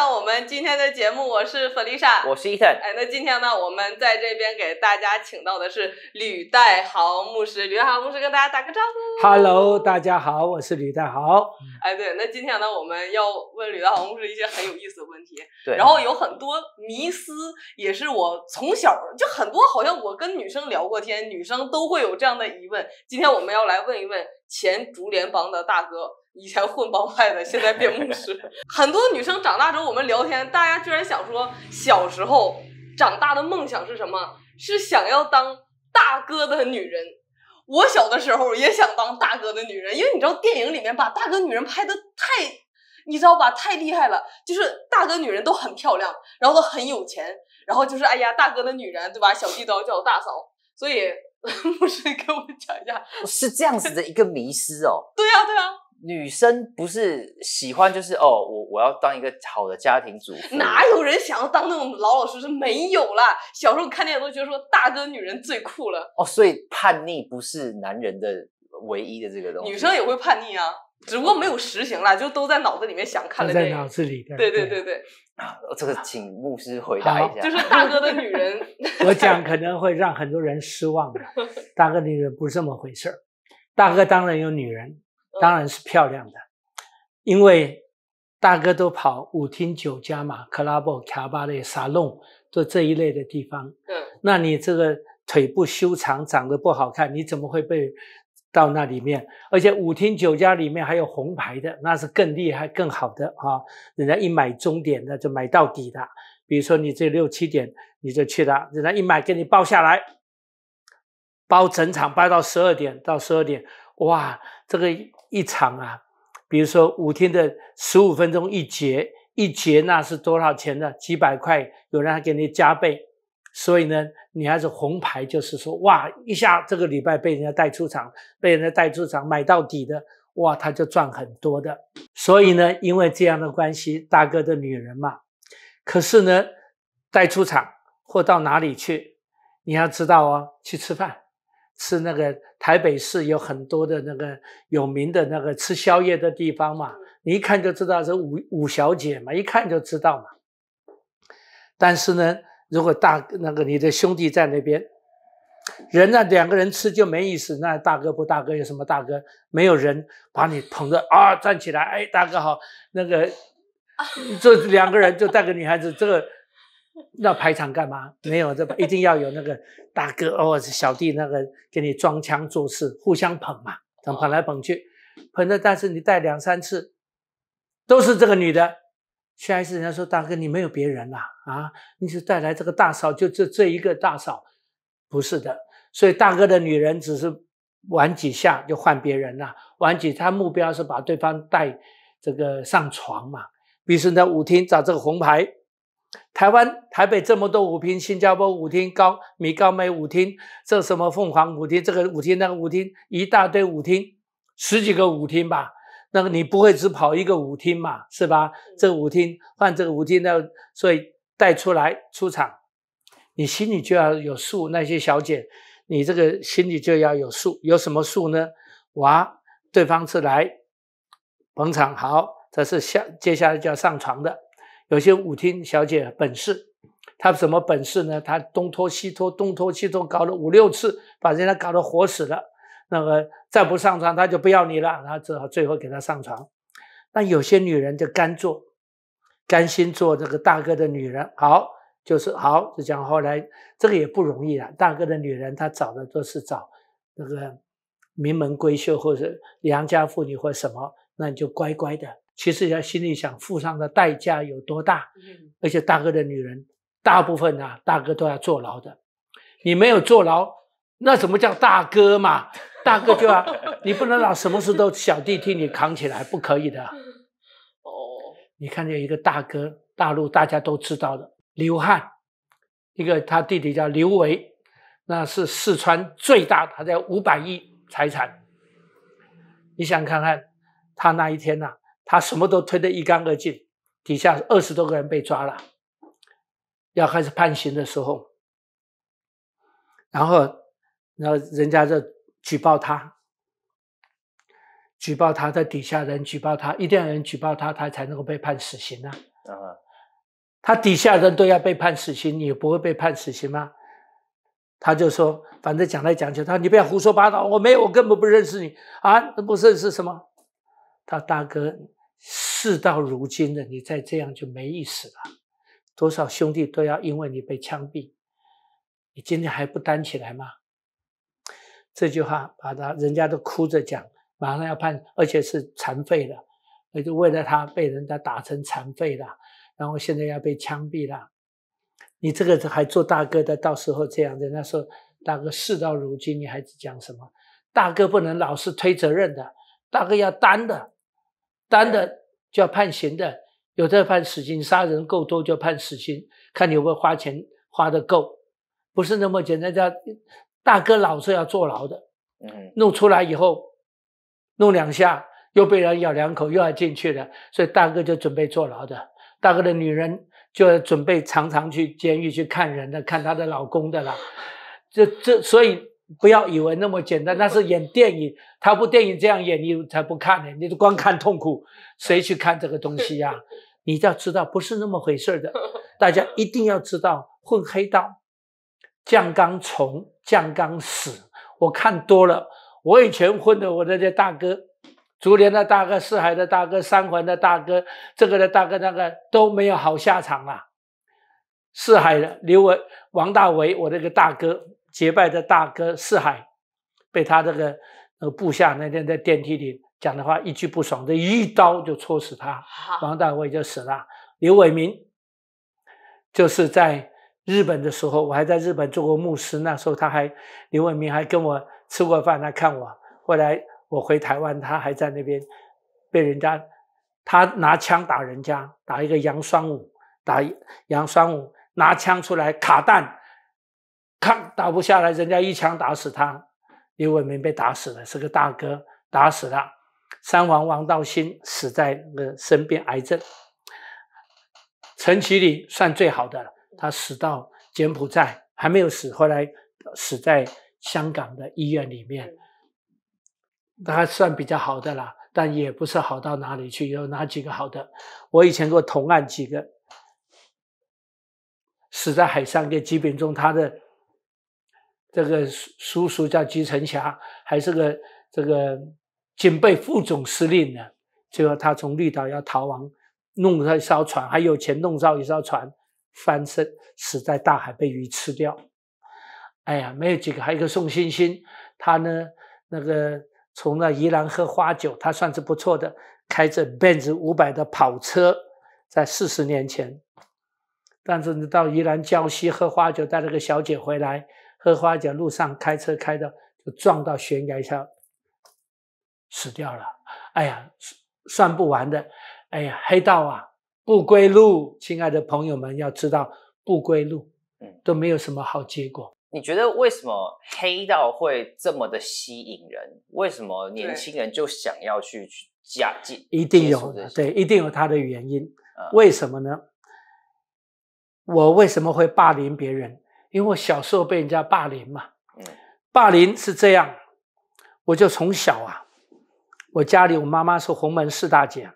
那我们今天的节目，我是 c 丽莎，我是伊 n 哎，那今天呢，我们在这边给大家请到的是吕代豪牧师。吕代豪牧师跟大家打个招呼，Hello，大家好，我是吕代豪。哎，对，那今天呢，我们要问吕代豪牧师一些很有意思的问题。对，然后有很多迷思，也是我从小就很多，好像我跟女生聊过天，女生都会有这样的疑问。今天我们要来问一问前竹联帮的大哥。以前混帮派的，现在变牧师。很多女生长大之后，我们聊天，大家居然想说小时候长大的梦想是什么？是想要当大哥的女人。我小的时候也想当大哥的女人，因为你知道电影里面把大哥女人拍的太，你知道吧？太厉害了，就是大哥女人都很漂亮，然后都很有钱，然后就是哎呀大哥的女人对吧？小弟都要叫大嫂。所以 牧师跟我讲一下，是这样子的一个迷失哦。对啊，对啊。女生不是喜欢就是哦，我我要当一个好的家庭主，妇。哪有人想要当那种老老实实？没有啦，小时候看电影都觉得说，大哥女人最酷了。哦，所以叛逆不是男人的唯一的这个东西，女生也会叛逆啊，只不过没有实行了，就都在脑子里面想。看在脑子里对对对对。啊，这个请牧师回答一下。就是大哥的女人，我讲可能会让很多人失望的。大哥女人不是这么回事儿，大哥当然有女人。当然是漂亮的，因为大哥都跑舞厅、酒家嘛，club、卡巴勒、沙龙，就这一类的地方。嗯，那你这个腿不修长，长得不好看，你怎么会被到那里面？而且舞厅、酒家里面还有红牌的，那是更厉害、更好的啊！人家一买终点的就买到底的，比如说你这六七点你就去了，人家一买给你包下来，包整场包到十二点到十二点，哇，这个。一场啊，比如说五天的十五分钟一节，一节那是多少钱呢？几百块，有人还给你加倍。所以呢，你还是红牌，就是说，哇，一下这个礼拜被人家带出场，被人家带出场买到底的，哇，他就赚很多的。所以呢，因为这样的关系，大哥的女人嘛，可是呢，带出场或到哪里去，你要知道哦，去吃饭。是那个台北市有很多的那个有名的那个吃宵夜的地方嘛，你一看就知道是五五小姐嘛，一看就知道嘛。但是呢，如果大那个你的兄弟在那边，人呢两个人吃就没意思，那大哥不大哥有什么大哥？没有人把你捧着啊，站起来，哎，大哥好，那个这两个人就带个女孩子，这个。要排场干嘛？没有这，一定要有那个大哥哦，小弟那个给你装腔作势，互相捧嘛，捧来捧去，捧的。但是你带两三次，都是这个女的。下一次人家说大哥，你没有别人了啊，你是带来这个大嫂，就这这一个大嫂，不是的。所以大哥的女人只是玩几下就换别人了，玩几，他目标是把对方带这个上床嘛。比如说你在舞厅找这个红牌。台湾台北这么多舞厅，新加坡舞厅高米高梅舞厅，这什么凤凰舞厅，这个舞厅那个舞厅，一大堆舞厅，十几个舞厅吧。那个你不会只跑一个舞厅嘛，是吧？这舞厅换这个舞厅，那所以带出来出场，你心里就要有数。那些小姐，你这个心里就要有数，有什么数呢？哇，对方是来捧场，好，这是下接下来就要上床的。有些舞厅小姐本事，她什么本事呢？她东拖西拖，东拖西拖，搞了五六次，把人家搞得活死了。那么再不上床，她就不要你了。后只好最后给她上床。那有些女人就甘做，甘心做这个大哥的女人。好，就是好。就讲后来这个也不容易啊。大哥的女人，她找的都是找那个名门闺秀，或者良家妇女，或什么。那你就乖乖的。其实要心里想，付上的代价有多大？而且大哥的女人，大部分啊，大哥都要坐牢的。你没有坐牢，那怎么叫大哥嘛？大哥就要，你不能老什么事都小弟替你扛起来，不可以的。哦，你看见一个大哥，大陆大家都知道的刘汉，一个他弟弟叫刘维，那是四川最大，他叫五百亿财产。你想看看他那一天啊？他什么都推得一干二净，底下二十多个人被抓了，要开始判刑的时候，然后，然后人家就举报他，举报他在底下人举报他，一定要人举报他，他才能够被判死刑啊！他底下人都要被判死刑，你不会被判死刑吗？他就说，反正讲来讲去，他说你不要胡说八道，我没有，我根本不认识你啊，不认识什么。他大哥，事到如今了，你再这样就没意思了。多少兄弟都要因为你被枪毙，你今天还不担起来吗？这句话把他，人家都哭着讲，马上要判，而且是残废了。那就为了他被人家打成残废了，然后现在要被枪毙了。你这个还做大哥的，到时候这样，人家说大哥，事到如今你还是讲什么？大哥不能老是推责任的，大哥要担的。单的就要判刑的，有的判死刑，杀人够多就判死刑，看你有没有花钱花的够，不是那么简单。叫大哥老是要坐牢的，嗯，弄出来以后弄两下，又被人咬两口，又要进去了，所以大哥就准备坐牢的，大哥的女人就准备常常去监狱去看人的，看她的老公的了，这这所以。不要以为那么简单，那是演电影，他部电影这样演，你才不看呢。你光看痛苦，谁去看这个东西呀？你要知道，不是那么回事的。大家一定要知道，混黑道，降刚从降刚死，我看多了。我以前混的，我那些大哥，竹联的大哥，四海的大哥，三环的大哥，这个的大哥，那个都没有好下场啊。四海的刘文、王大为，我那个大哥。结拜的大哥四海，被他这个那个部下那天在电梯里讲的话一句不爽，这一刀就戳死他，王大卫就死了。刘伟民就是在日本的时候，我还在日本做过牧师，那时候他还刘伟民还跟我吃过饭来看我。后来我回台湾，他还在那边被人家他拿枪打人家，打一个杨双武，打杨双武拿枪出来卡弹。抗打不下来，人家一枪打死他。刘伟民被打死了，是个大哥，打死了。三王王道新死在个身边癌症。陈其礼算最好的了，他死到柬埔寨还没有死，后来死在香港的医院里面，那算比较好的了，但也不是好到哪里去。有哪几个好的？我以前给我同案几个死在海上，跟基本中他的。这个叔叔叫吉成霞，还是个这个警备副总司令呢。最后他从绿岛要逃亡，弄了一艘船，还有钱弄造一艘船，翻身死在大海被鱼吃掉。哎呀，没有几个。还有一个宋欣欣，他呢，那个从那宜兰喝花酒，他算是不错的，开着 Benz 五百的跑车，在四十年前。但是你到宜兰礁溪喝花酒，带了个小姐回来。喝花酒路上开车开到撞到悬崖上死掉了。哎呀，算不完的。哎呀，黑道啊，不归路。亲爱的朋友们，要知道不归路，嗯，都没有什么好结果。你觉得为什么黑道会这么的吸引人？为什么年轻人就想要去假进？一定有的，对，一定有他的原因。为什么呢？我为什么会霸凌别人？因为我小时候被人家霸凌嘛，霸凌是这样，我就从小啊，我家里我妈妈是洪门四大姐，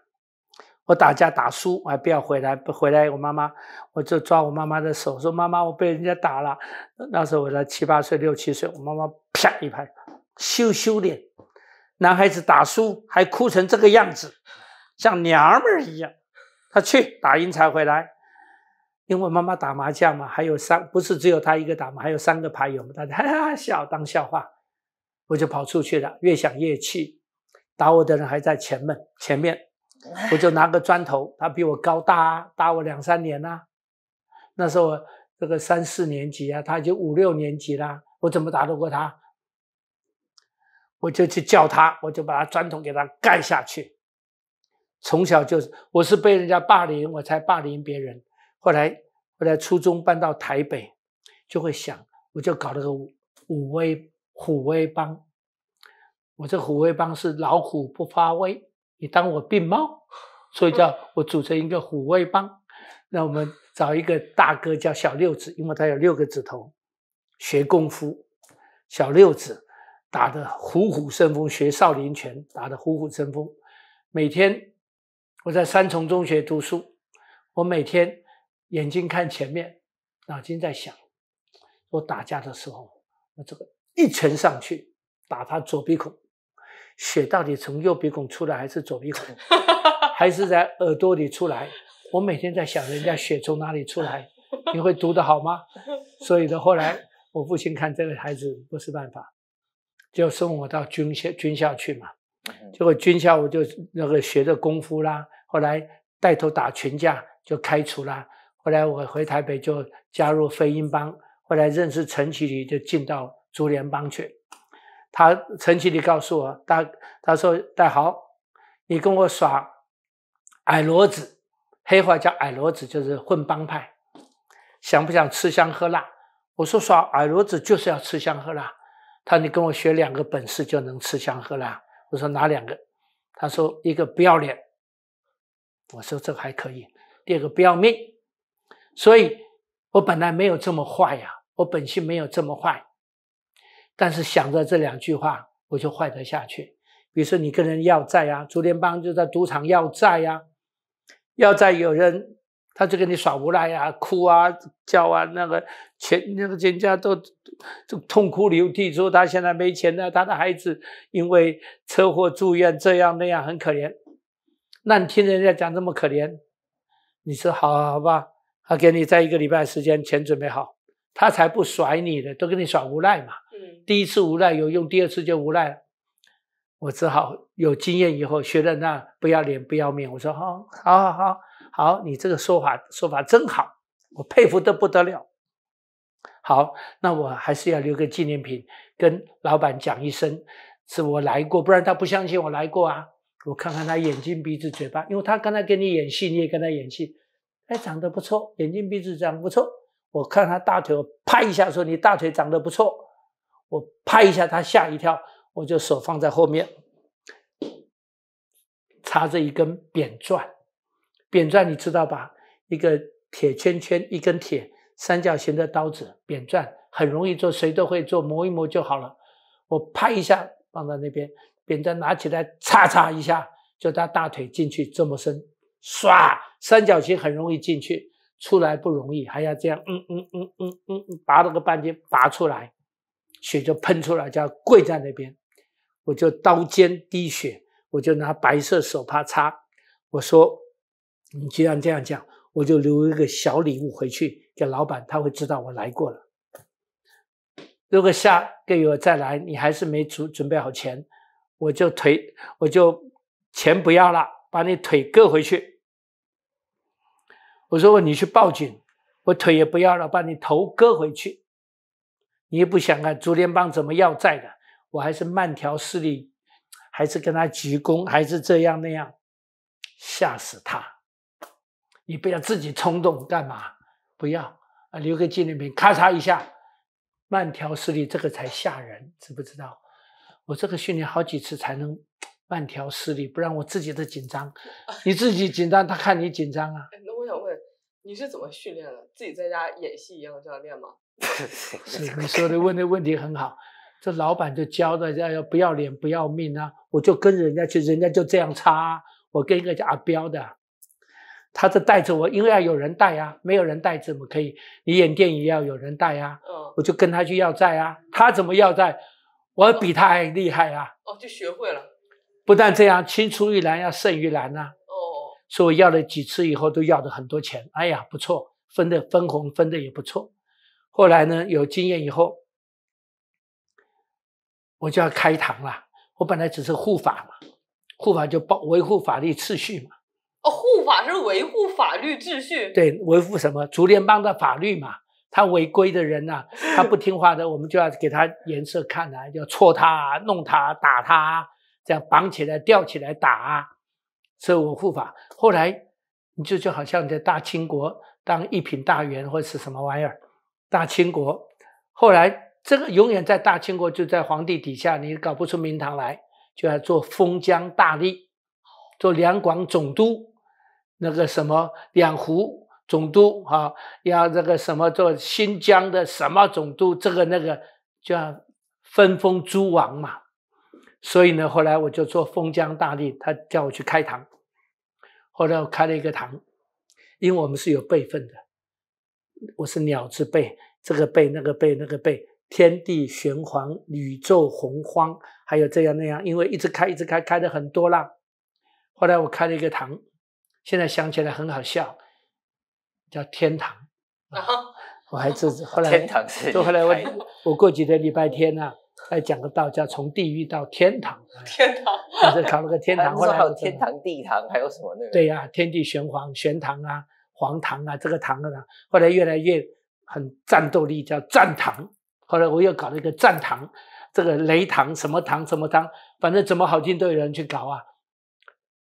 我打架打输我还不要回来，不回来我妈妈我就抓我妈妈的手说妈妈我被人家打了，那时候我才七八岁六七岁，我妈妈啪一拍，羞羞脸，男孩子打输还哭成这个样子，像娘们儿一样，他去打赢才回来。因为妈妈打麻将嘛，还有三不是只有他一个打嘛，还有三个牌友嘛，大家 哈哈笑当笑话，我就跑出去了。越想越气，打我的人还在前面前面，我就拿个砖头。他比我高大，大我两三年呐。那时候这个三四年级啊，他就五六年级啦，我怎么打得过他？我就去叫他，我就把他砖头给他盖下去。从小就我是被人家霸凌，我才霸凌别人。后来我在初中搬到台北，就会想，我就搞了个武威虎威帮。我这虎威帮是老虎不发威，你当我病猫，所以叫 我组成一个虎威帮。那我们找一个大哥叫小六子，因为他有六个指头，学功夫。小六子打得虎虎生风，学少林拳打得虎虎生风。每天我在三重中学读书，我每天。眼睛看前面，脑筋在想：我打架的时候，我这个一拳上去打他左鼻孔，血到底从右鼻孔出来还是左鼻孔，还是在耳朵里出来？我每天在想，人家血从哪里出来？你会读得好吗？所以呢，后来我父亲看这个孩子不是办法，就送我到军校军校去嘛。结果军校我就那个学着功夫啦，后来带头打群架就开除啦。后来我回台北就加入飞鹰帮，后来认识陈启礼就进到竹联帮去。他陈启礼告诉我，他他说大豪，你跟我耍矮骡子，黑话叫矮骡子，就是混帮派，想不想吃香喝辣？我说耍矮骡子就是要吃香喝辣。他说你跟我学两个本事就能吃香喝辣。我说哪两个？他说一个不要脸，我说这还可以；第二个不要命。所以，我本来没有这么坏呀，我本性没有这么坏。但是想着这两句话，我就坏得下去。比如说，你跟人要债啊，昨天帮就在赌场要债啊，要债有人他就跟你耍无赖啊，哭啊叫啊，那个全那个全家都都痛哭流涕，说他现在没钱了，他的孩子因为车祸住院，这样那样很可怜。那你听人家讲这么可怜，你说好好吧。他给你在一个礼拜时间全准备好，他才不甩你的，都跟你耍无赖嘛。第一次无赖有用，第二次就无赖了。我只好有经验以后学了那不要脸不要面。我说好，好好好好，你这个说法说法真好，我佩服的不得了。好，那我还是要留个纪念品，跟老板讲一声，是我来过，不然他不相信我来过啊。我看看他眼睛鼻子嘴巴，因为他刚才跟你演戏，你也跟他演戏。哎，长得不错，眼睛鼻子长得不错。我看他大腿，我拍一下说：“你大腿长得不错。”我拍一下，他吓一跳。我就手放在后面，插着一根扁钻。扁钻你知道吧？一个铁圈圈，一根铁三角形的刀子，扁钻很容易做，谁都会做，磨一磨就好了。我拍一下，放在那边，扁钻拿起来，嚓嚓一下，就他大腿进去这么深。唰，三角形很容易进去，出来不容易，还要这样，嗯嗯嗯嗯嗯嗯，拔了个半天，拔出来，血就喷出来，就要跪在那边，我就刀尖滴血，我就拿白色手帕擦，我说，你既然这样讲，我就留一个小礼物回去给老板，他会知道我来过了。如果下个月再来，你还是没准准备好钱，我就腿，我就钱不要了，把你腿割回去。我说你去报警，我腿也不要了，把你头割回去。你也不想看竹联帮怎么要债的？我还是慢条斯理，还是跟他鞠躬，还是这样那样，吓死他！你不要自己冲动干嘛？不要啊！留个纪念品，咔嚓一下，慢条斯理，这个才吓人，知不知道？我这个训练好几次才能 慢条斯理，不然我自己都紧张，你自己紧张，他看你紧张啊。那我想问。你是怎么训练的？自己在家演戏一样这样练吗？是你说的问的问题很好。这老板就教大家要不要脸不要命啊！我就跟人家去，人家就这样插。我跟一个叫阿彪的，他这带着我，因为要有人带啊，没有人带怎么可以？你演电影要有人带啊。嗯。我就跟他去要债啊，他怎么要债？我比他还厉害啊。哦，就学会了。不但这样，青出于蓝要胜于蓝呐。所以要了几次以后，都要的很多钱。哎呀，不错，分的分红分的也不错。后来呢，有经验以后，我就要开堂了。我本来只是护法嘛，护法就保维护法律秩序嘛。哦，护法是维护法律秩序。对，维护什么？竹联帮的法律嘛。他违规的人呐，他不听话的，我们就要给他颜色看啊，要戳他、弄他、打他，这样绑起来、吊起来打。啊。以我护法，后来你就就好像你在大清国当一品大员或是什么玩意儿，大清国后来这个永远在大清国就在皇帝底下，你搞不出名堂来，就要做封疆大吏，做两广总督，那个什么两湖总督啊，要那个什么做新疆的什么总督，这个那个叫分封诸王嘛。所以呢，后来我就做封疆大吏，他叫我去开堂。后来我开了一个堂，因为我们是有辈分的，我是鸟之辈，这个辈、那个辈、那个辈，天地玄黄，宇宙洪荒，还有这样那样，因为一直开，一直开，开的很多啦。后来我开了一个堂，现在想起来很好笑，叫天堂。啊哈！我还自后来 天堂是。后来我我过几天礼拜天呐。再讲个道叫从地狱到天堂，天堂就是搞了个天堂，后来还有天堂地堂还有什么那个？对呀，天地玄黄玄堂啊，黄堂啊，这个堂啊，后来越来越很战斗力，叫战堂。后来我又搞了一个战堂，这个雷堂什么堂什么堂，反正怎么好听都有人去搞啊。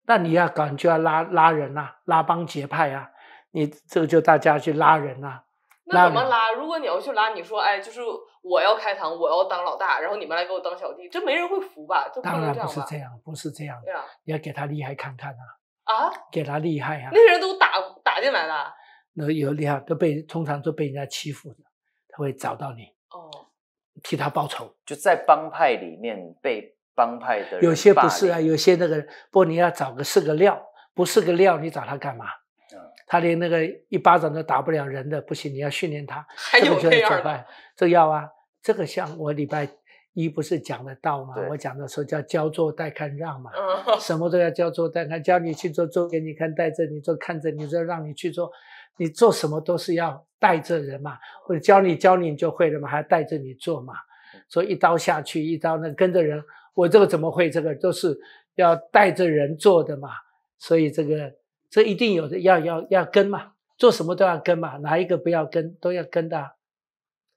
那你要搞就要拉拉人呐，拉帮结派啊，你这就大家去拉人呐。那怎么拉？如果你要去拉，你说哎，就是我要开堂，我要当老大，然后你们来给我当小弟，这没人会服吧？当然不是这样，不是这样。对呀，你要给他厉害看看啊！啊，给他厉害啊！那些人都打打进来了，那有厉害都被通常都被人家欺负的，他会找到你哦，替他报仇。就在帮派里面被帮派的有些不是啊，有些那个不你要找个是个料，不是个料你找他干嘛？他连那个一巴掌都打不了人的，不行，你要训练他。还有这样办？这要啊，这个像我礼拜一不是讲的道吗？我讲的时候叫教做带看让嘛，什么都要教做带看，教你去做做给你看带着你做看着你做让你去做，你做什么都是要带着人嘛，我教你教你你就会了嘛，还带着你做嘛？所以一刀下去，一刀那跟着人，我这个怎么会这个都是要带着人做的嘛？所以这个。这一定有的，要要要跟嘛，做什么都要跟嘛，哪一个不要跟，都要跟的，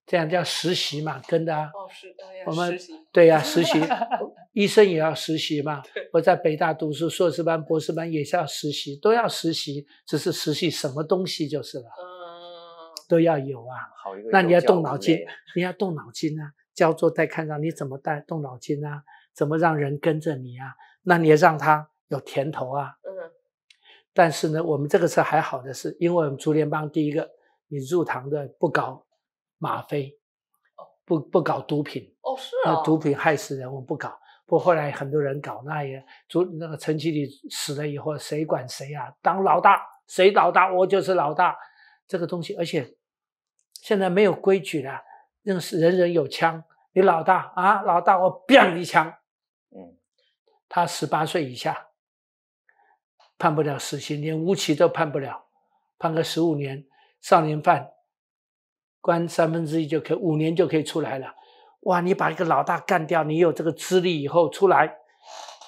这样叫实习嘛，跟的啊。哦，是我们对呀，实习，医生也要实习嘛。我在北大读书，硕士班、博士班也是要实习，都要实习，只是实习什么东西就是了。嗯。都要有啊。好那你要动脑筋，你要动脑筋啊，教做带看上，你怎么带动脑筋啊？怎么让人跟着你啊？那你要让他有甜头啊。嗯。但是呢，我们这个是还好的，是因为我们竹联帮第一个，你入堂的不搞吗啡，不不搞毒品。哦，是啊。毒品害死人，我们不搞。不，后来很多人搞，那也竹那个陈启礼死了以后，谁管谁啊？当老大，谁老大我就是老大，这个东西。而且现在没有规矩了，认识人人有枪，你老大啊，老大我砰一枪。嗯，他十八岁以下。判不了死刑，连无期都判不了，判个十五年，少年犯，关三分之一就可以，五年就可以出来了。哇，你把一个老大干掉，你有这个资历以后出来，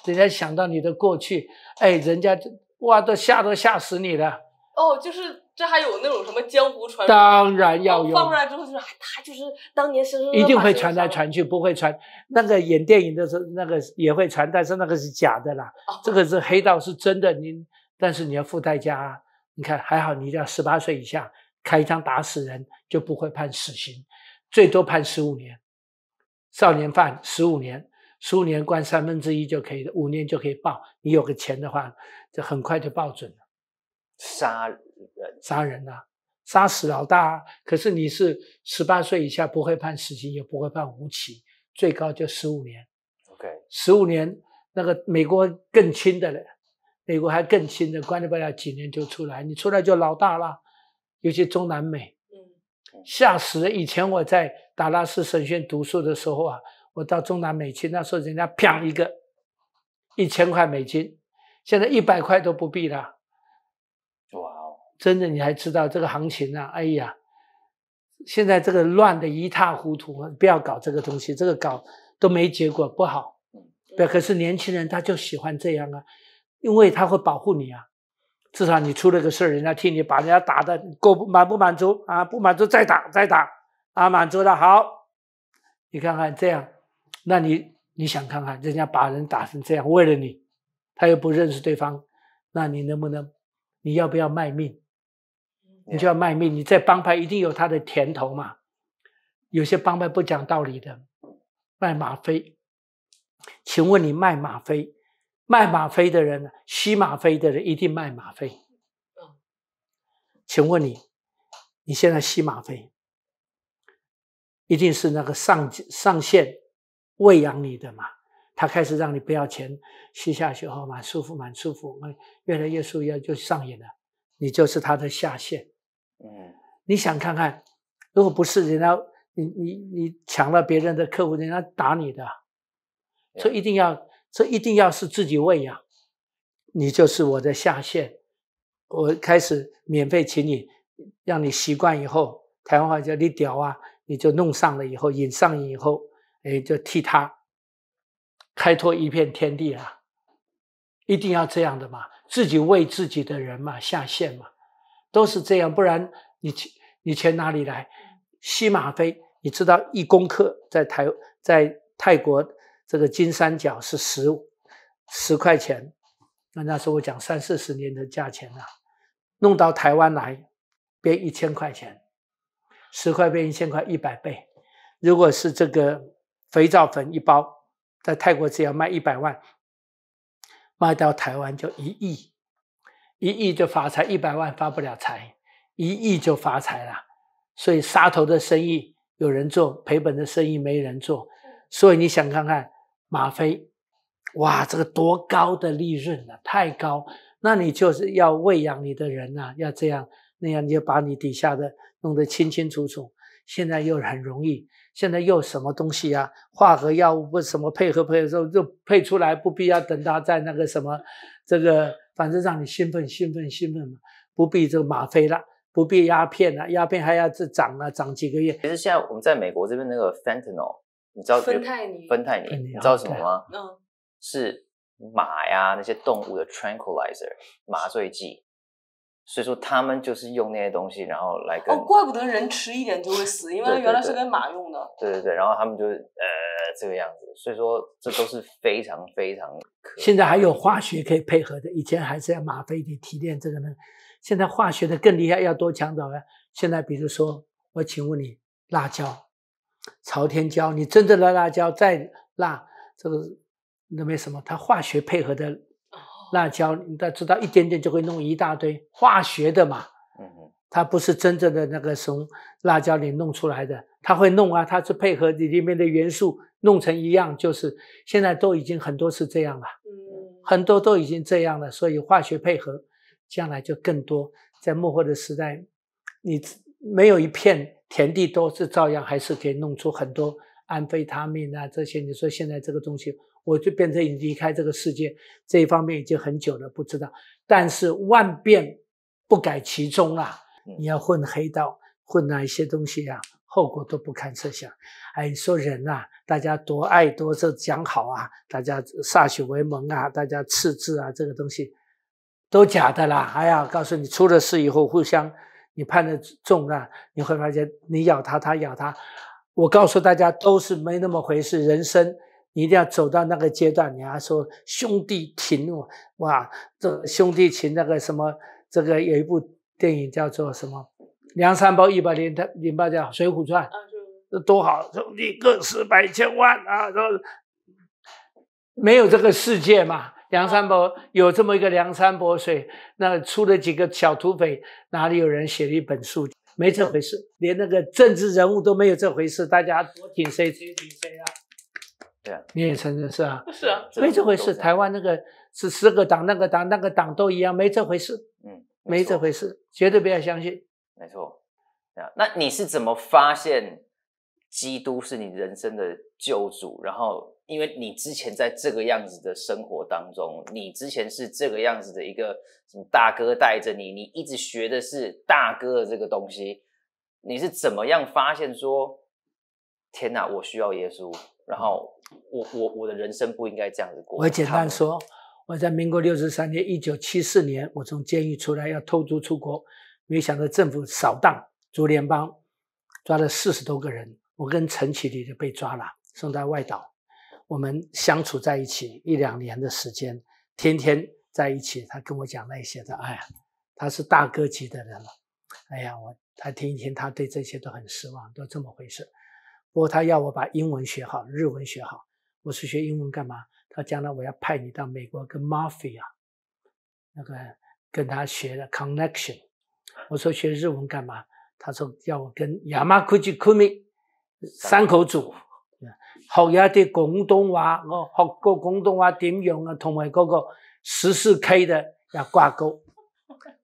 人家想到你的过去，哎，人家哇都吓都吓死你了。哦，就是。这还有那种什么江湖传说？当然要有。放出来之后就是，他就是当年生日。一定会传来传去，不会传。那个演电影的时，候，那个也会传，但是那个是假的啦。这个是黑道是真的，你但是你要付代价。啊。你看，还好你一定要十八岁以下，开枪打死人就不会判死刑，最多判十五年。少年犯十五年，十五年关三分之一就可以了，五年就可以报。你有个钱的话，就很快就报准了。杀。呃，杀人呐，杀死老大，可是你是十八岁以下，不会判死刑，也不会判无期，最高就十五年。OK，十五年，那个美国更轻的嘞，美国还更轻的，关不了几年就出来，你出来就老大了。尤其中南美，嗯，吓死！了！以前我在达拉斯审讯读书的时候啊，我到中南美去，那时候人家啪一个一千块美金，现在一百块都不必了。真的，你还知道这个行情啊？哎呀，现在这个乱的一塌糊涂，不要搞这个东西，这个搞都没结果，不好。对，可是年轻人他就喜欢这样啊，因为他会保护你啊，至少你出了个事儿，人家替你把人家打的够满不满足啊？不满足再打再打啊，满足了好。你看看这样，那你你想看看人家把人打成这样，为了你，他又不认识对方，那你能不能？你要不要卖命？你就要卖命，你在帮派一定有他的甜头嘛。有些帮派不讲道理的，卖吗啡。请问你卖吗啡，卖吗啡的人，吸吗啡的人一定卖吗啡。嗯。请问你，你现在吸吗啡，一定是那个上上线喂养你的嘛？他开始让你不要钱吸下去后，蛮舒服，蛮舒服，那越来越舒服，就上瘾了。你就是他的下线。嗯，你想看看，如果不是人家你你你抢了别人的客户，人家打你的，所以一定要这一定要是自己喂养，你就是我的下线，我开始免费请你，让你习惯以后，台湾话叫你屌啊，你就弄上了以后，引上瘾以后，哎，就替他开拓一片天地啊。一定要这样的嘛，自己喂自己的人嘛，下线嘛。都是这样，不然你钱你钱哪里来？西吗啡，你知道一公克在台在泰国这个金三角是十十块钱，那那时候我讲三四十年的价钱了，弄到台湾来变一千块钱，十块变一千块，一百倍。如果是这个肥皂粉一包，在泰国只要卖一百万，卖到台湾就一亿。一亿就发财，一百万发不了财，一亿就发财了。所以杀头的生意有人做，赔本的生意没人做。所以你想看看吗啡，哇，这个多高的利润啊，太高。那你就是要喂养你的人呐，要这样那样，你就把你底下的弄得清清楚楚。现在又很容易，现在又什么东西啊？化合药物不什么配合配合之后就配出来，不必要等到在那个什么这个。反正让你兴奋、兴奋、兴奋嘛，不必这个吗啡了，不必鸦片了，鸦片还要再涨啊，涨几个月。其实现在我们在美国这边那个 fentanyl，你知道芬太尼，芬太尼，你知道什么吗？嗯，是马呀那些动物的 tranquilizer 麻醉剂。所以说他们就是用那些东西，然后来跟哦，怪不得人迟一点就会死，因为原来是给马用的。对对对，然后他们就呃这个样子。所以说这都是非常非常。现在还有化学可以配合的，以前还是要吗啡里提炼这个呢。现在化学的更厉害，要多强调了。现在比如说，我请问你，辣椒、朝天椒，你真正的辣椒再辣，这个那没什么，它化学配合的。辣椒，大都知道一点点就会弄一大堆化学的嘛。嗯它不是真正的那个从辣椒里弄出来的，它会弄啊，它是配合里面的元素弄成一样，就是现在都已经很多是这样了。嗯很多都已经这样了，所以化学配合将来就更多。在幕后的时代，你没有一片田地都是照样还是可以弄出很多安非他命啊这些。你说现在这个东西。我就变成已经离开这个世界这一方面已经很久了，不知道。但是万变不改其宗啊！你要混黑道，混哪一些东西啊？后果都不堪设想。哎，你说人呐，大家多爱多这讲好啊，大家歃血为盟啊，大家赤字啊，这个东西都假的啦！哎呀，告诉你，出了事以后，互相你判的重啊，你会发现你咬他，他咬他。我告诉大家，都是没那么回事，人生。你一定要走到那个阶段，你还说兄弟情哦，哇，这兄弟情那个什么，这个有一部电影叫做什么，《梁山伯一百零台》，你把叫《水浒传》，这多好，兄弟各十百千万啊，这没有这个世界嘛。梁山伯有这么一个梁山伯水，那出了几个小土匪，哪里有人写了一本书？没这回事，连那个政治人物都没有这回事，大家多挺谁谁挺谁啊。对你也承认是啊？是啊，没这回事。台湾那个是十个党，那个党，那个党都一样，没这回事。嗯，没这回事，绝对不要相信。没错啊。那你是怎么发现基督是你人生的救主？然后，因为你之前在这个样子的生活当中，你之前是这个样子的一个什么大哥带着你，你一直学的是大哥的这个东西。你是怎么样发现说，天哪，我需要耶稣？然后。我我我的人生不应该这样子过。我简单说，我在民国六十三年，一九七四年，我从监狱出来要偷渡出国，没想到政府扫荡，竹联帮抓了四十多个人，我跟陈启礼就被抓了，送到外岛。我们相处在一起一两年的时间，天天在一起，他跟我讲那些的，哎呀，他是大哥级的人了，哎呀，我他听一听，他对这些都很失望，都这么回事。不过他要我把英文学好，日文学好。我说学英文干嘛？他将来我要派你到美国跟 m a f 啊，那个跟他学的 Connection。我说学日文干嘛？他说要我跟亚麻科技科米三口组学一啲广东话，我学个广东话点用啊，同埋嗰个十四 K 的要挂钩。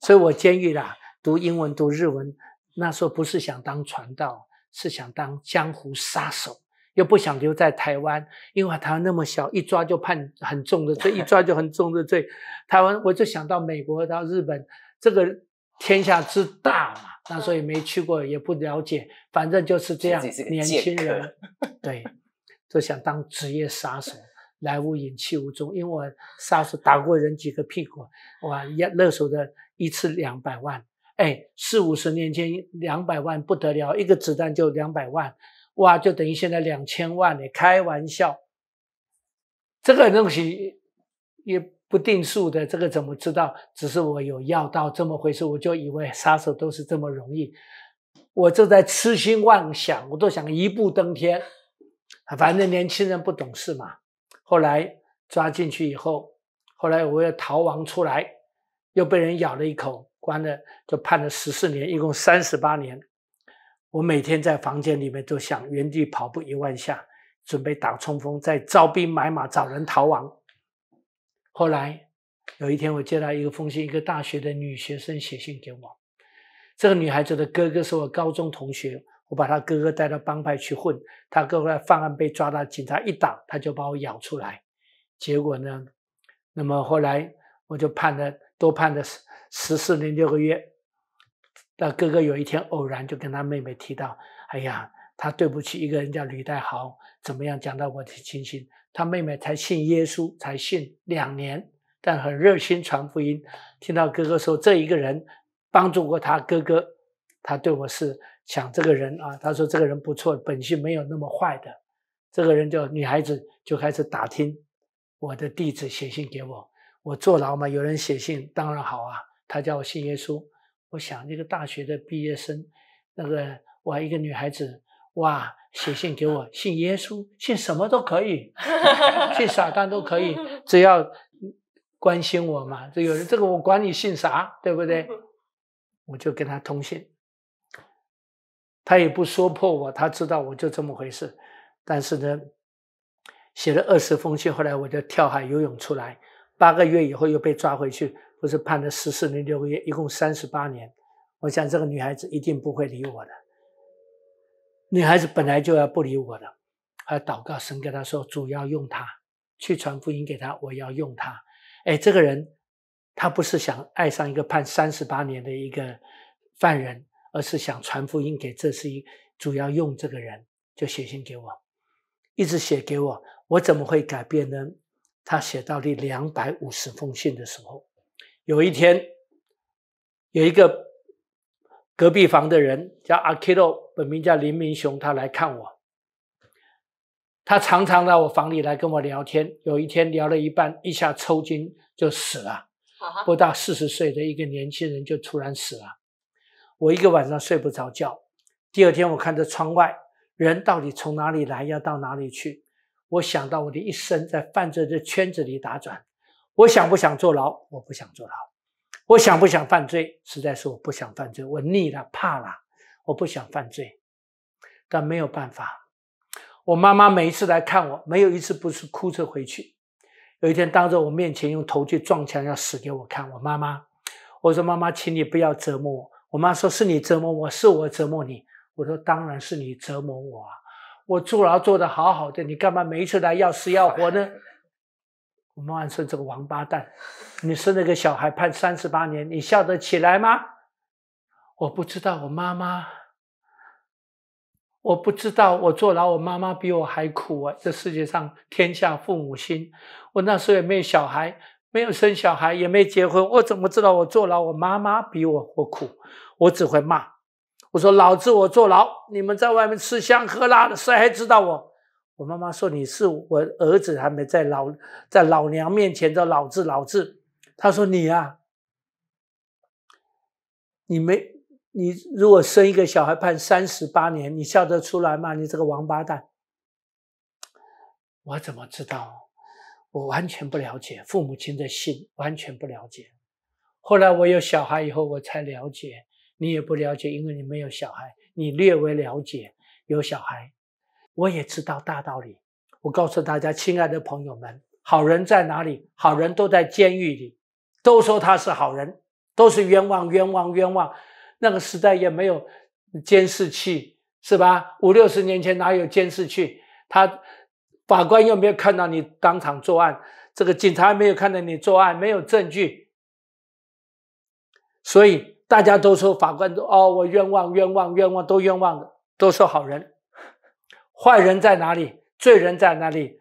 所以我监狱啦，读英文读日文，那时候不是想当传道。是想当江湖杀手，又不想留在台湾，因为台湾那么小，一抓就判很重的罪，一抓就很重的罪。台湾我就想到美国，到日本，这个天下之大嘛。那时候也没去过，也不了解，反正就是这样。年轻人，对，就想当职业杀手，来无影去无踪。因为我杀手打过人几个屁股，哇，勒索的一次两百万。哎，四五十年前两百万不得了，一个子弹就两百万，哇，就等于现在两千万呢！开玩笑，这个东西也不定数的，这个怎么知道？只是我有要到这么回事，我就以为杀手都是这么容易，我正在痴心妄想，我都想一步登天。反正年轻人不懂事嘛。后来抓进去以后，后来我又逃亡出来，又被人咬了一口。关了就判了十四年，一共三十八年。我每天在房间里面都想原地跑步一万下，准备打冲锋，再招兵买马找人逃亡。后来有一天，我接到一个封信，一个大学的女学生写信给我。这个女孩子的哥哥是我高中同学，我把她哥哥带到帮派去混，她哥哥犯案被抓到，警察一打，他就把我咬出来。结果呢？那么后来我就判了多判了十四年六个月，那哥哥有一天偶然就跟他妹妹提到：“哎呀，他对不起一个人叫吕代豪，怎么样讲到我的情形？”他妹妹才信耶稣才信两年，但很热心传福音。听到哥哥说这一个人帮助过他哥哥，他对我是想这个人啊，他说这个人不错，本性没有那么坏的。这个人就女孩子就开始打听我的地址，写信给我。我坐牢嘛，有人写信当然好啊。他叫我信耶稣，我想那个大学的毕业生，那个哇，一个女孩子哇，写信给我信耶稣，信什么都可以，信撒旦都可以，只要关心我嘛。这有人，这个我管你信啥，对不对？我就跟他通信，他也不说破我，他知道我就这么回事。但是呢，写了二十封信，后来我就跳海游泳出来，八个月以后又被抓回去。不是判了十四年六个月，一共三十八年。我想这个女孩子一定不会理我的。女孩子本来就要不理我的，还祷告神，跟他说：“主要用他去传福音给他，我要用他。”哎，这个人他不是想爱上一个判三十八年的一个犯人，而是想传福音给。这是一主要用这个人，就写信给我，一直写给我。我怎么会改变呢？他写到第两百五十封信的时候。有一天，有一个隔壁房的人叫阿 k i l o 本名叫林明雄，他来看我。他常常到我房里来跟我聊天。有一天聊了一半，一下抽筋就死了。不到四十岁的一个年轻人就突然死了。我一个晚上睡不着觉。第二天我看着窗外，人到底从哪里来，要到哪里去？我想到我的一生在犯罪的圈子里打转。我想不想坐牢？我不想坐牢。我想不想犯罪？实在是我不想犯罪。我腻了，怕了，我不想犯罪，但没有办法。我妈妈每一次来看我，没有一次不是哭着回去。有一天，当着我面前用头去撞墙，要死给我看。我妈妈，我说妈妈，请你不要折磨我。我妈说：“是你折磨我，是我折磨你。”我说：“当然是你折磨我啊！我坐牢坐得好好的，你干嘛每一次来要死要活呢？”我们万顺这个王八蛋，你生了个小孩判三十八年，你笑得起来吗？我不知道，我妈妈，我不知道，我坐牢，我妈妈比我还苦啊！这世界上，天下父母心。我那时候也没有小孩，没有生小孩，也没结婚，我怎么知道我坐牢，我妈妈比我我苦？我只会骂，我说老子我坐牢，你们在外面吃香喝辣的，谁还知道我？我妈妈说：“你是我儿子，还没在老在老娘面前的老字老子。她说：“你呀，你没你，如果生一个小孩判三十八年，你笑得出来吗？你这个王八蛋！”我怎么知道？我完全不了解父母亲的心，完全不了解。后来我有小孩以后，我才了解。你也不了解，因为你没有小孩，你略微了解有小孩。我也知道大道理。我告诉大家，亲爱的朋友们，好人在哪里？好人都在监狱里，都说他是好人，都是冤枉，冤枉，冤枉。那个时代也没有监视器，是吧？五六十年前哪有监视器？他法官又没有看到你当场作案，这个警察没有看到你作案，没有证据，所以大家都说法官都哦，我冤枉，冤枉，冤枉，都冤枉的，都说好人。坏人在哪里？罪人在哪里？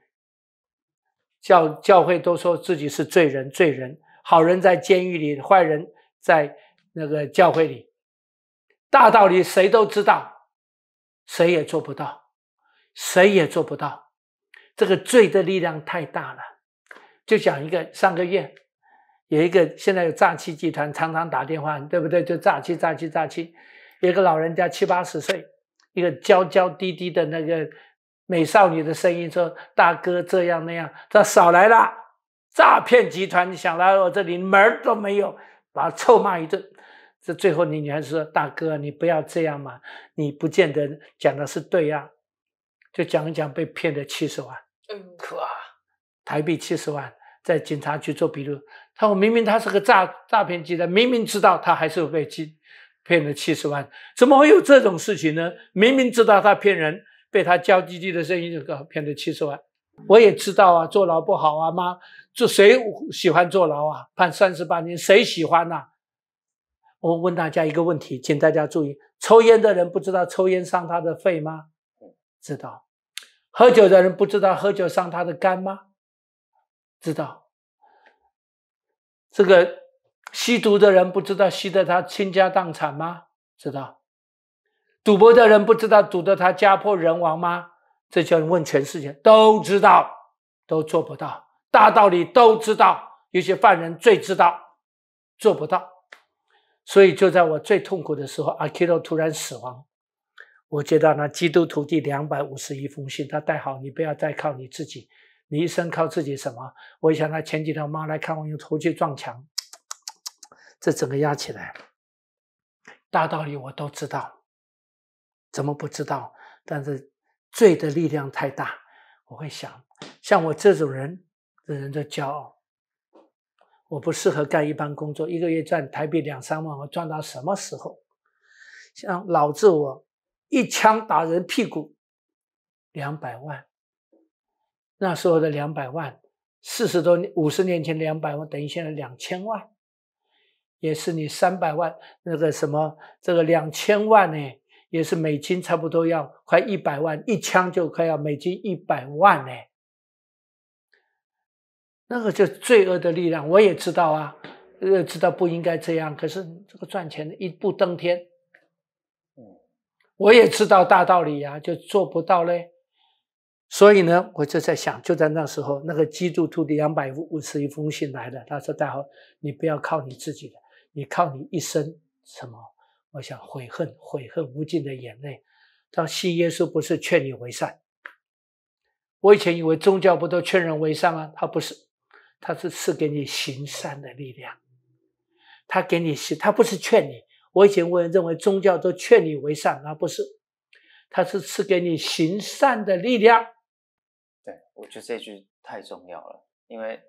教教会都说自己是罪人，罪人。好人在监狱里，坏人在那个教会里。大道理谁都知道，谁也做不到，谁也做不到。这个罪的力量太大了。就讲一个，上个月有一个，现在有诈欺集团，常常打电话，对不对？就诈欺、诈欺、诈欺。有个老人家七八十岁。一个娇娇滴滴的那个美少女的声音说：“大哥，这样那样，他少来了，诈骗集团想来我这里门儿都没有，把他臭骂一顿。”这最后，你女孩子说：“大哥，你不要这样嘛，你不见得讲的是对呀。”就讲一讲被骗的七十万，嗯，可怕。台币七十万，在警察局做笔录，他说：“明明他是个诈诈骗集团，明明知道，他还是被拘。”骗了七十万，怎么会有这种事情呢？明明知道他骗人，被他娇滴滴的声音就骗了七十万。我也知道啊，坐牢不好啊，妈，这谁喜欢坐牢啊？判三十八年，谁喜欢呐？我问大家一个问题，请大家注意：抽烟的人不知道抽烟伤他的肺吗？知道。喝酒的人不知道喝酒伤他的肝吗？知道。这个。吸毒的人不知道吸得他倾家荡产吗？知道。赌博的人不知道赌得他家破人亡吗？这叫问全世界都知道，都做不到。大道理都知道，有些犯人最知道，做不到。所以就在我最痛苦的时候，阿 Q 突然死亡，我接到那基督徒弟两百五十一封信，他带好，你不要再靠你自己，你一生靠自己什么？我想他前几天妈来看我，用头去撞墙。这整个压起来，大道理我都知道，怎么不知道？但是罪的力量太大，我会想，像我这种人的人的骄傲，我不适合干一般工作，一个月赚台币两三万，我赚到什么时候？像老子我一枪打人屁股两百万，那时候的两百万，四十多五十年前两百万等于现在两千万。也是你三百万那个什么，这个两千万呢，也是美金差不多要快一百万，一枪就快要美金一百万呢。那个就罪恶的力量，我也知道啊，知道不应该这样，可是这个赚钱一步登天，我也知道大道理呀，就做不到嘞。所以呢，我就在想，就在那时候，那个基督徒的两百五十一封信来了，他说：“大伙，你不要靠你自己的。”你靠你一生什么？我想悔恨，悔恨无尽的眼泪。当信耶稣不是劝你为善。我以前以为宗教不都劝人为善吗？他不是，他是赐给你行善的力量。他给你行，他不是劝你。我以前误认为宗教都劝你为善而不是，他是赐给你行善的力量。对，我觉得这句太重要了，因为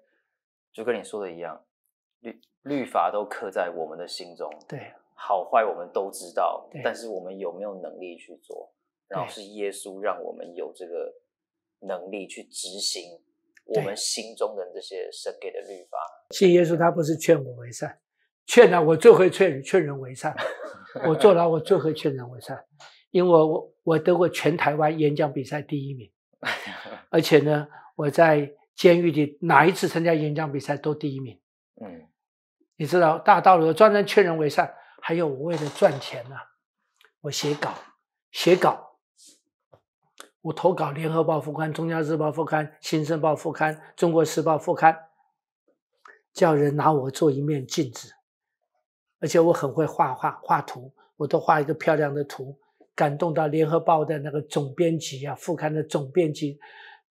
就跟你说的一样。你。律法都刻在我们的心中，对，好坏我们都知道，但是我们有没有能力去做？然后是耶稣让我们有这个能力去执行我们心中的这些神给的律法。信耶稣，他不是劝我为善，劝啊！我最会劝劝人为善，我坐牢我最会劝人为善，因为我我得过全台湾演讲比赛第一名，而且呢，我在监狱里哪一次参加演讲比赛都第一名。嗯。你知道，大道理专门劝人为善，还有我为了赚钱呢。我写稿，写稿，我投稿《联合报》副刊、《中央日报》副刊、《新生报》副刊、《中国时报》副刊，叫人拿我做一面镜子。而且我很会画画画图，我都画一个漂亮的图，感动到《联合报》的那个总编辑啊，副刊的总编辑。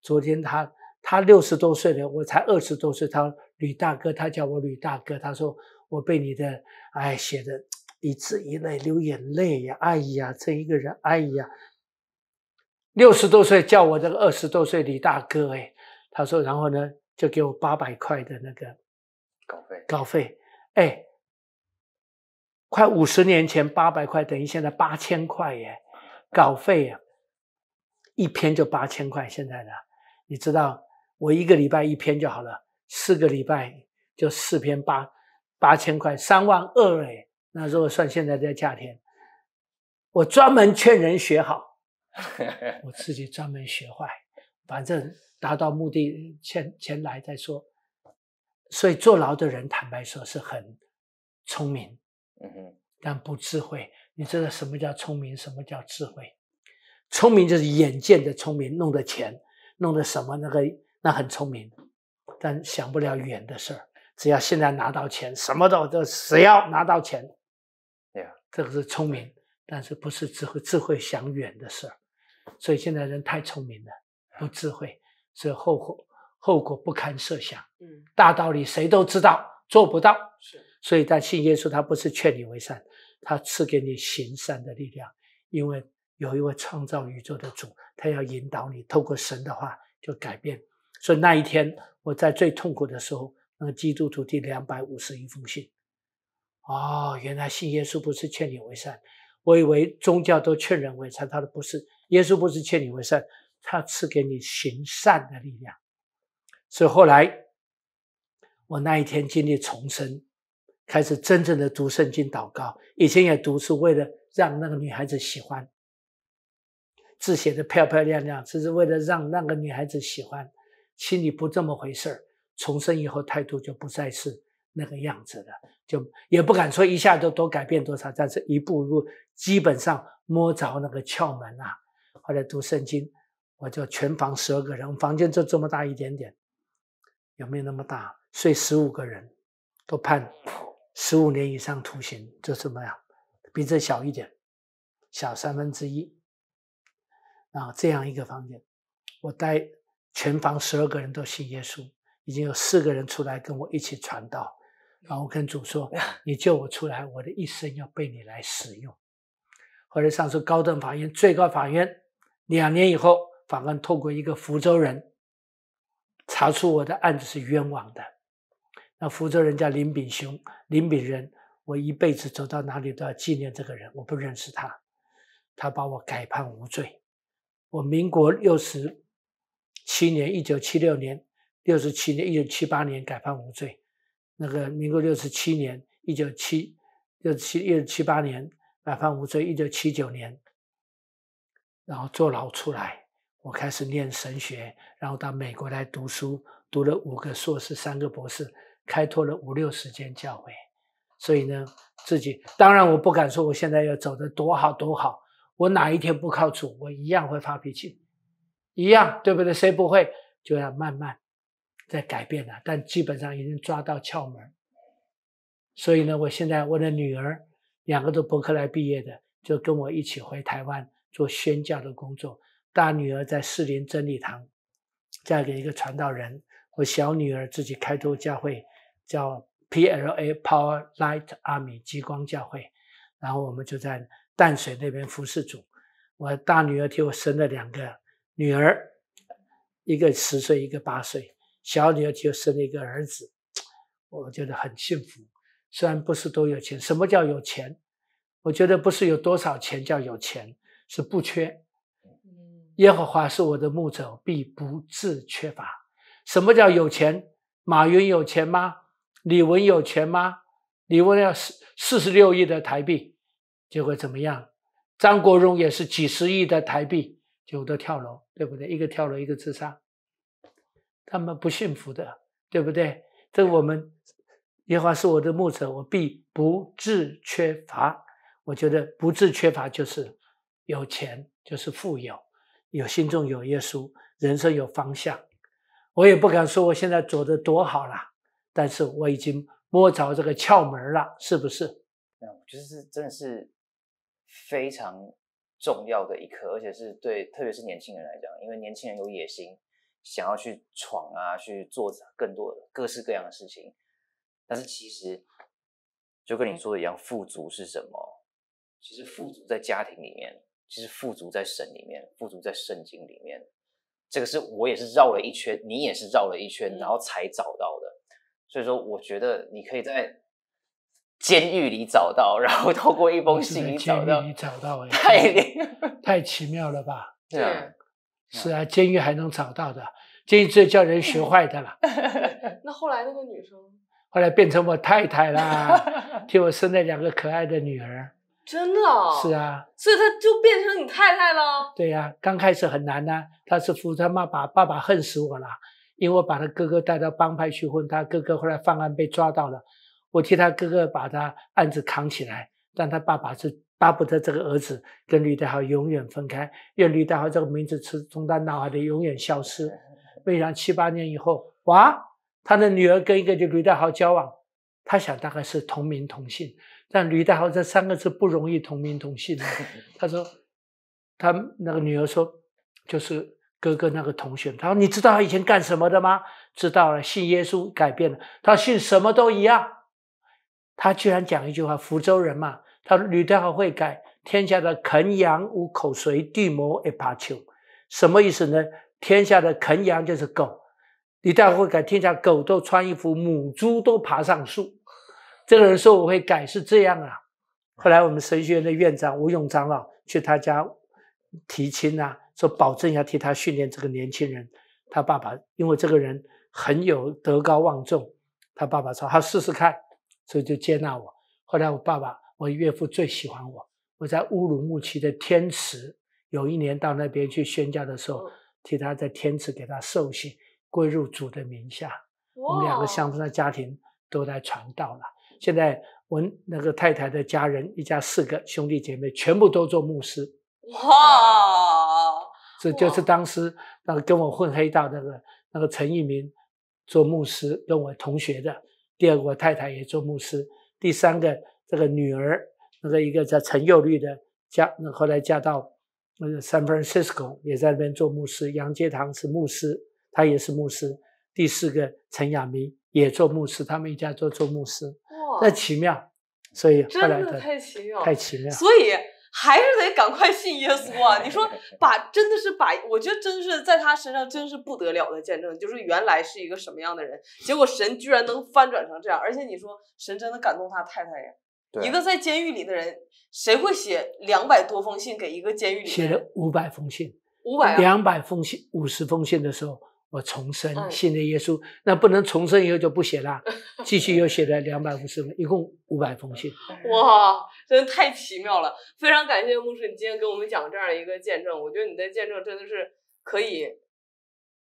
昨天他他六十多岁了，我才二十多岁，他。吕大哥，他叫我吕大哥，他说我被你的哎写的一字一泪流眼泪呀，阿姨呀，这一个人阿姨呀，六十多岁叫我这个二十多岁李大哥哎，他说，然后呢就给我八百块的那个稿费，稿费哎，快五十年前八百块等于现在八千块耶，稿费呀，一篇就八千块，现在的你知道我一个礼拜一篇就好了。四个礼拜就四篇八八千块，三万二嘞。那如果算现在这价钱，我专门劝人学好，我自己专门学坏，反正达到目的前前来再说。所以坐牢的人，坦白说是很聪明，嗯哼，但不智慧。你知道什么叫聪明，什么叫智慧？聪明就是眼见的聪明，弄的钱，弄的什么那个那很聪明。但想不了远的事儿，只要现在拿到钱，什么都都只要拿到钱，对呀，这个是聪明，但是不是智慧？智慧想远的事儿，所以现在人太聪明了，不智慧，所以后果后果不堪设想。嗯，大道理谁都知道，做不到是。所以，但信耶稣，他不是劝你为善，他赐给你行善的力量，因为有一位创造宇宙的主，他要引导你，透过神的话就改变。所以那一天我在最痛苦的时候，那个基督徒第两百五十一封信。哦，原来信耶稣不是劝你为善，我以为宗教都劝人为善，他的不是。耶稣不是劝你为善，他赐给你行善的力量。所以后来我那一天经历重生，开始真正的读圣经、祷告。以前也读，是为了让那个女孩子喜欢，字写的漂漂亮亮，只是为了让那个女孩子喜欢。心里不这么回事儿，重生以后态度就不再是那个样子了，就也不敢说一下都都改变多少，但是一步步基本上摸着那个窍门啊。后来读圣经，我就全房十二个人，我房间就这么大一点点，有没有那么大？睡十五个人，都判十五年以上徒刑，就这么样？比这小一点，小三分之一。啊，这样一个房间，我待。全房十二个人都信耶稣，已经有四个人出来跟我一起传道。然后我跟主说：“你救我出来，我的一生要被你来使用。”后来上诉高等法院、最高法院，两年以后，法官透过一个福州人查出我的案子是冤枉的。那福州人叫林炳雄、林炳仁，我一辈子走到哪里都要纪念这个人。我不认识他，他把我改判无罪。我民国六十。七年，一九七六年，六十七年，一九七八年改判无罪。那个民国六十七年，一九七六七一九七八年改判无罪。一九七九年，然后坐牢出来，我开始念神学，然后到美国来读书，读了五个硕士，三个博士，开拓了五六十间教会。所以呢，自己当然我不敢说我现在要走的多好多好，我哪一天不靠主，我一样会发脾气。一样，对不对？谁不会就要慢慢在改变了，但基本上已经抓到窍门。所以呢，我现在我的女儿两个都伯克莱毕业的，就跟我一起回台湾做宣教的工作。大女儿在士林真理堂，嫁给一个传道人；我小女儿自己开多教会，叫 P L A Power Light 阿米激光教会。然后我们就在淡水那边服侍主。我大女儿替我生了两个。女儿一个十岁，一个八岁，小女儿就生了一个儿子，我觉得很幸福。虽然不是多有钱，什么叫有钱？我觉得不是有多少钱叫有钱，是不缺。耶和华是我的牧者，必不致缺乏。什么叫有钱？马云有钱吗？李文有钱吗？李文要四四十六亿的台币，结果怎么样？张国荣也是几十亿的台币。有的跳楼，对不对？一个跳楼，一个自杀，他们不幸福的，对不对？这我们也华是我的牧者，我必不致缺乏。我觉得不致缺乏就是有钱，就是富有，有心中有耶稣，人生有方向。我也不敢说我现在走的多好了，但是我已经摸着这个窍门了，是不是？嗯，就是真的是非常。重要的一刻，而且是对，特别是年轻人来讲，因为年轻人有野心，想要去闯啊，去做更多各式各样的事情。但是其实就跟你说的一样，富足是什么？其实富足在家庭里面，其实富足在神里面，富足在圣经里面。这个是我也是绕了一圈，你也是绕了一圈，然后才找到的。所以说，我觉得你可以在。监狱里找到，然后透过一封信里找到，太到、害，太奇妙了吧？是啊，监狱还能找到的，监狱最叫人学坏的了。那后来那个女生，后来变成我太太啦，替我生了两个可爱的女儿，真的？是啊，所以她就变成你太太了。对呀，刚开始很难呐，她是扶她妈把爸爸恨死我了，因为我把她哥哥带到帮派去混，她哥哥后来犯案被抓到了。我替他哥哥把他案子扛起来，但他爸爸是巴不得这个儿子跟吕大豪永远分开，愿吕大豪这个名字是从他脑海里永远消失。未然七八年以后，哇，他的女儿跟一个就吕大豪交往，他想大概是同名同姓，但吕大豪这三个字不容易同名同姓。他说，他那个女儿说，就是哥哥那个同学。他说，你知道他以前干什么的吗？知道了，信耶稣改变了，他信什么都一样。他居然讲一句话：“福州人嘛，他说吕太后会改天下的肯羊无口随地磨一爬球，什么意思呢？天下的肯羊就是狗，吕太后会改天下狗都穿衣服，母猪都爬上树。”这个人说：“我会改是这样啊。”后来我们神学院的院长吴永长老去他家提亲啊，说保证要替他训练这个年轻人。他爸爸因为这个人很有德高望重，他爸爸说：“好，试试看。”所以就接纳我。后来我爸爸、我岳父最喜欢我。我在乌鲁木齐的天池，有一年到那边去宣教的时候，替他在天池给他受洗，归入主的名下。我们两个乡村的家庭都在传道了。现在我那个太太的家人，一家四个兄弟姐妹，全部都做牧师。哇！这就是当时那个跟我混黑道那个那个陈一鸣，做牧师跟我同学的。第二个我太太也做牧师，第三个这个女儿，那个一个叫陈幼绿的嫁，后来嫁到那个 San Francisco 也在那边做牧师，杨阶堂是牧师，他也是牧师，第四个陈亚明也做牧师，他们一家都做牧师，哇，那奇妙，所以后真的太奇妙，太奇妙，所以。还是得赶快信耶稣啊！你说 把真的是把，我觉得真是在他身上真是不得了的见证，就是原来是一个什么样的人，结果神居然能翻转成这样，而且你说神真的感动他太太呀，一个在监狱里的人，谁会写两百多封信给一个监狱里？写了五百封信，五百两百封信，五十封信的时候。我重生，信了耶稣，那不能重生以后就不写了，继续又写了两百五十封，一共五百封信。哇，真的太奇妙了！非常感谢牧师，你今天给我们讲这样一个见证，我觉得你的见证真的是可以，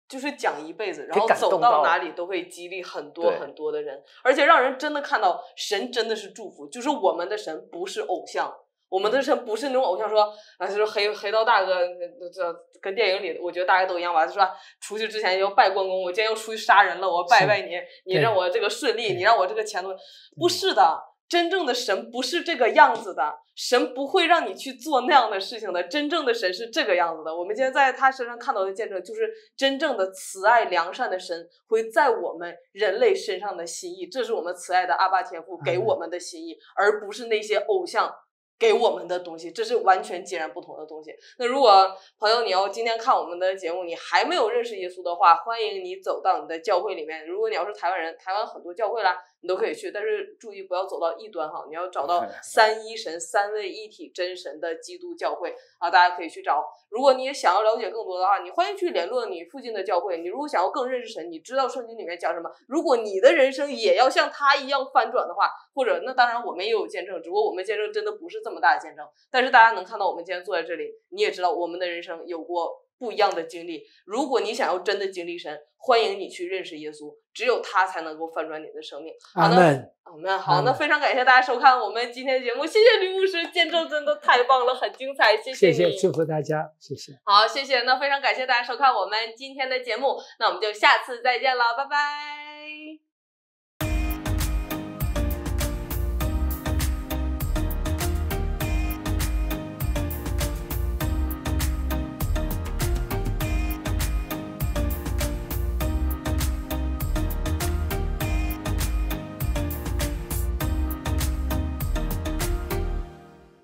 就是讲一辈子，然后走到哪里都会激励很多很多的人，而且让人真的看到神真的是祝福，就是我们的神不是偶像。我们的神不是那种偶像，说啊，就是黑黑道大哥，这这跟电影里，我觉得大家都一样吧。就说出去之前要拜关公，我今天要出去杀人了，我拜拜你，你让我这个顺利，你让我这个前途。不是的，真正的神不是这个样子的，神不会让你去做那样的事情的。真正的神是这个样子的，我们今天在他身上看到的见证，就是真正的慈爱良善的神会在我们人类身上的心意，这是我们慈爱的阿爸天父给我们的心意，而不是那些偶像。给我们的东西，这是完全截然不同的东西。那如果朋友你要今天看我们的节目，你还没有认识耶稣的话，欢迎你走到你的教会里面。如果你要是台湾人，台湾很多教会啦。你都可以去，但是注意不要走到异端哈。你要找到三一神、三位一体真神的基督教会啊，大家可以去找。如果你也想要了解更多的话，你欢迎去联络你附近的教会。你如果想要更认识神，你知道圣经里面讲什么？如果你的人生也要像他一样翻转的话，或者那当然我们也有见证，只不过我们见证真的不是这么大的见证。但是大家能看到我们今天坐在这里，你也知道我们的人生有过。不一样的经历。如果你想要真的经历神，欢迎你去认识耶稣，只有他才能够翻转你的生命。阿门。阿门。好，那非常感谢大家收看我们今天的节目，谢谢李牧师见证，真的太棒了，很精彩，谢谢。谢谢，祝福大家，谢谢。好，谢谢。那非常感谢大家收看我们今天的节目，那我们就下次再见了，拜拜。